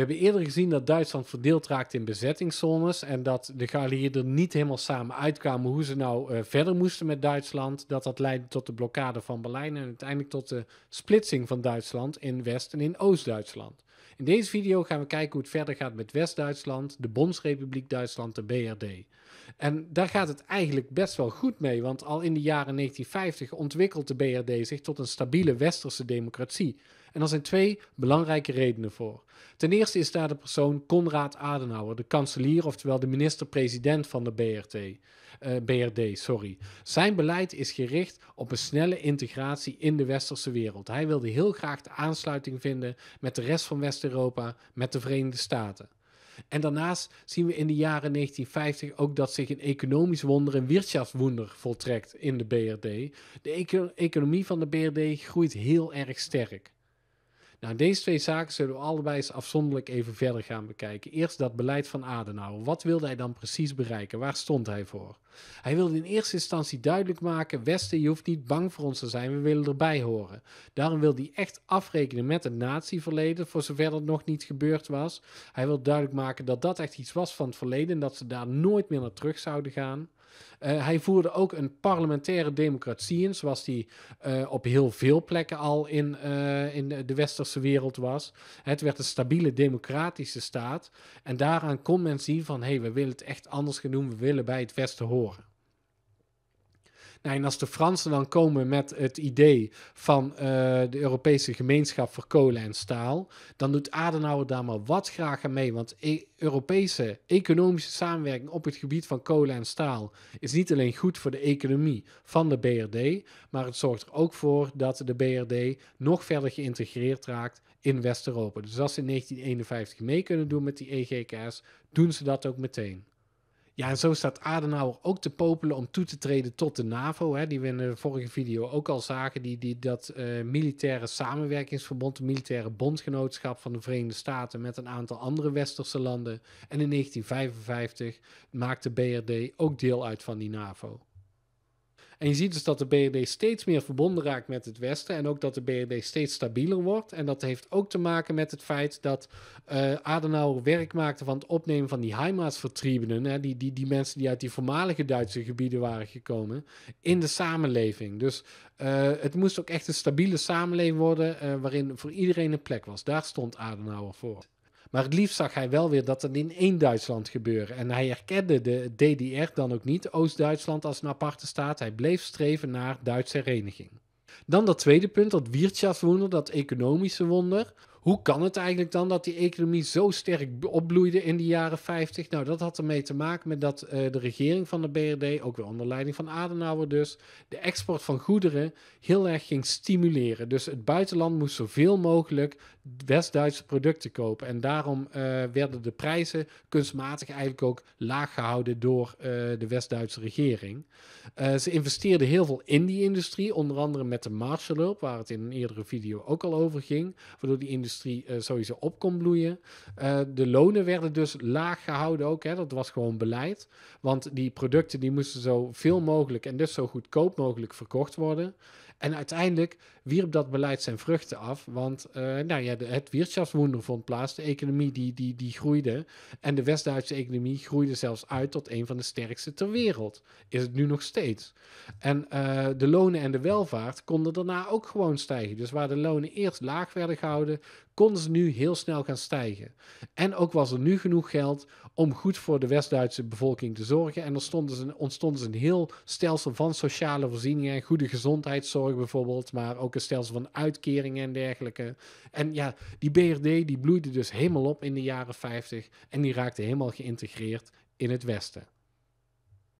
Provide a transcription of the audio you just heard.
We hebben eerder gezien dat Duitsland verdeeld raakte in bezettingszones en dat de geallieerden niet helemaal samen uitkwamen hoe ze nou eh, verder moesten met Duitsland. Dat dat leidde tot de blokkade van Berlijn en uiteindelijk tot de splitsing van Duitsland in West- en in Oost-Duitsland. In deze video gaan we kijken hoe het verder gaat met West-Duitsland, de Bondsrepubliek Duitsland, de BRD. En daar gaat het eigenlijk best wel goed mee, want al in de jaren 1950 ontwikkelt de BRD zich tot een stabiele westerse democratie. En daar zijn twee belangrijke redenen voor. Ten eerste is daar de persoon Konrad Adenauer, de kanselier, oftewel de minister-president van de BRT, eh, BRD. Sorry. Zijn beleid is gericht op een snelle integratie in de westerse wereld. Hij wilde heel graag de aansluiting vinden met de rest van West europa met de Verenigde Staten. En daarnaast zien we in de jaren 1950 ook dat zich een economisch wonder, een wirtschaftswunder voltrekt in de BRD. De economie van de BRD groeit heel erg sterk. Nou, deze twee zaken zullen we allebei eens afzonderlijk even verder gaan bekijken. Eerst dat beleid van Adenauer. Wat wilde hij dan precies bereiken? Waar stond hij voor? Hij wilde in eerste instantie duidelijk maken: Westen, je hoeft niet bang voor ons te zijn, we willen erbij horen. Daarom wilde hij echt afrekenen met het natieverleden, voor zover dat nog niet gebeurd was. Hij wil duidelijk maken dat dat echt iets was van het verleden en dat ze daar nooit meer naar terug zouden gaan. Eh, hij voerde ook een parlementaire democratie in, zoals die eh, op heel veel plekken al in, eh, in de westerse wereld was. Het werd een stabiele democratische staat. En daaraan kon men zien van, hé, hey, we willen het echt anders gaan doen, we willen bij het Westen horen. Nou, en als de Fransen dan komen met het idee van eh, de Europese gemeenschap voor kolen en staal, dan doet Adenauer daar maar wat graag aan mee. Want e-, Europese economische samenwerking op het gebied van kolen en staal is niet alleen goed voor de economie van de BRD, maar het zorgt er ook voor dat de BRD nog verder geïntegreerd raakt in West-Europa. Dus als ze in 1951 mee kunnen doen met die EGKS, doen ze dat ook meteen. Ja, en zo staat Adenauer ook te popelen om toe te treden tot de NAVO. Hè, die we in de vorige video ook al zagen. Die, die, dat eh, militaire samenwerkingsverbond, de militaire bondgenootschap van de Verenigde Staten met een aantal andere westerse landen. En in 1955 maakte BRD ook deel uit van die NAVO. En je ziet dus dat de BRD steeds meer verbonden raakt met het Westen. En ook dat de BRD steeds stabieler wordt. En dat heeft ook te maken met het feit dat uh, Adenauer werk maakte van het opnemen van die Heimatsvertriebenen. Hè, die, die, die mensen die uit die voormalige Duitse gebieden waren gekomen. in de samenleving. Dus eh, het moest ook echt een stabiele samenleving worden. Eh, waarin voor iedereen een plek was. Daar stond Adenauer voor. Maar het liefst zag hij wel weer dat het in één Duitsland gebeurde. En hij herkende de DDR dan ook niet, Oost-Duitsland, als een aparte staat. Hij bleef streven naar Duitse hereniging. Dan dat tweede punt, dat Wirtschaftswunder, dat economische wonder. Hoe kan het eigenlijk dan dat die economie zo sterk opbloeide in de jaren 50? Nou, dat had ermee te maken met dat eh, de regering van de BRD, ook weer onder leiding van Adenauer dus, de export van goederen heel erg ging stimuleren. Dus het buitenland moest zoveel mogelijk West-Duitse producten kopen. En daarom eh, werden de prijzen kunstmatig eigenlijk ook laag gehouden door eh, de West-Duitse regering. Eh, ze investeerden heel veel in die industrie, onder andere met de Marshallhulp, waar het in een eerdere video ook al over ging, waardoor die industrie sowieso op kon bloeien. de lonen werden dus laag gehouden ook, hè, dat was gewoon beleid, want die producten die moesten zo veel mogelijk en dus zo goedkoop mogelijk verkocht worden. En uiteindelijk wierp dat beleid zijn vruchten af. Want eh, nou ja, het Wirtschaftswunder vond plaats. De economie die, die, die groeide. En de West-Duitse economie groeide zelfs uit tot een van de sterkste ter wereld. Is het nu nog steeds. En eh, de lonen en de welvaart konden daarna ook gewoon stijgen. Dus waar de lonen eerst laag werden gehouden, konden ze nu heel snel gaan stijgen. En ook was er nu genoeg geld om goed voor de West-Duitse bevolking te zorgen. En er stonden er een, ontstond een heel stelsel van sociale voorzieningen en goede gezondheidszorg bijvoorbeeld, maar ook stelsel van uitkeringen en dergelijke. En ja, die BRD die bloeide dus helemaal op in de jaren 50 en die raakte helemaal geïntegreerd in het Westen.